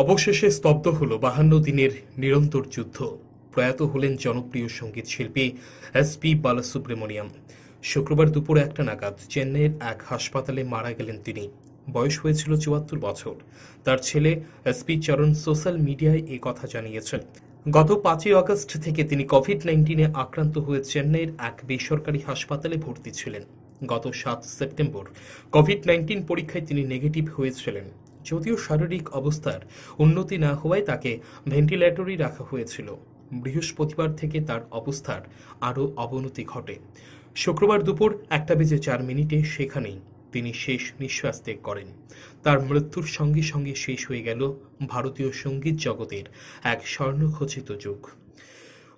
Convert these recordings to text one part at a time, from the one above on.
অবশেষে স্তব্ধ হল বাহান্ন দিনের নিরন্তর যুদ্ধ প্রয়াত হলেন জনপ্রিয় সঙ্গীত শিল্পী এস পি বালাসুব্রমণিয়াম শুক্রবার দুপুর একটা নাগাদ চেন্নাইয়ের এক হাসপাতালে মারা গেলেন তিনি বয়স হয়েছিল চুয়াত্তর বছর তার ছেলে এস পি চরণ সোশ্যাল মিডিয়ায় এ কথা জানিয়েছেন গত পাঁচই আগস্ট থেকে তিনি কোভিড নাইন্টিনে আক্রান্ত হয়ে চেন্নাইয়ের এক বেসরকারি হাসপাতালে ভর্তি ছিলেন গত সাত সেপ্টেম্বর কোভিড নাইন্টিন পরীক্ষায় তিনি নেগেটিভ হয়েছিলেন যদিও শারীরিক অবস্থার উন্নতি না হওয়ায় তাকে ভেন্টিলেটরই রাখা হয়েছিল বৃহস্পতিবার থেকে তার অবস্থার আরও অবনতি ঘটে শুক্রবার দুপুর একটা বেজে চার মিনিটে সেখানেই তিনি শেষ নিঃশ্বাস ত্যাগ করেন তার মৃত্যুর সঙ্গে সঙ্গে শেষ হয়ে গেল ভারতীয় সঙ্গীত জগতের এক স্বর্ণখচিত যুগ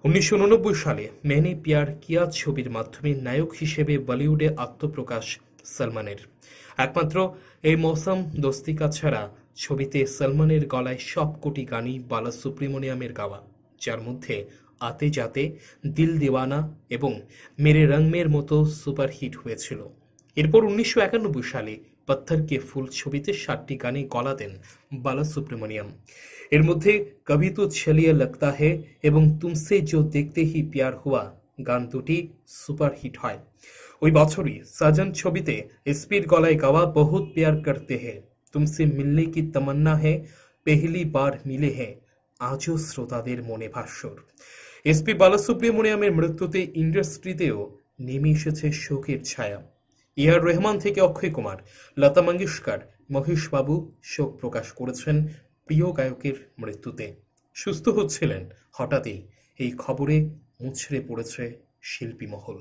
উনিশশো সালে মেনে পিয়ার কিয়া ছবির মাধ্যমে নায়ক হিসেবে বলিউডে আত্মপ্রকাশ সলমানের একমাত্র এই মৌসম দোস্তিকা ছাড়া ছবিতে সলমানের গলায় সবকটি গানই বালা সুপ্রিমোনিয়ামের গাওয়া যার মধ্যে আতে যাতে দিল দিওয়ানা এবং মেরে রংমের মতো সুপারহিট হয়েছিল এরপর উনিশশো একানব্বই সালে পাত্থরকে ফুল ছবিতে সাতটি গানে গলা দেন বালা সুব্রমণিয়াম এর মধ্যে কবি তো ছলিয়া লগতা হে এবং তুমসে জো দেখতে হি প্যার হুয়া গান দুটি সুপারহিট হয় ওই বছরই সাজন ছবিতে স্পিড গলায় গাওয়া বহুত প্যার করতে হে তুমি মিললে কি তমন্না হে পেহলি বার মিলে হে আজও শ্রোতাদের মনে ভাস্বর এসপি বালাসুব্রিমণিয়ামের মৃত্যুতে ইন্ডাস্ট্রিতেও নেমে এসেছে শোকের ছায়া ইয়ার রহমান থেকে অক্ষয় কুমার লতা মঙ্গেশকর মহেশ বাবু শোক প্রকাশ করেছেন প্রিয় গায়কের মৃত্যুতে সুস্থ হচ্ছিলেন হঠাৎই এই খবরে মুছড়ে পড়েছে শিল্পী মহল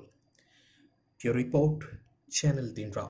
রিপোর্ট চ্যানেল রাত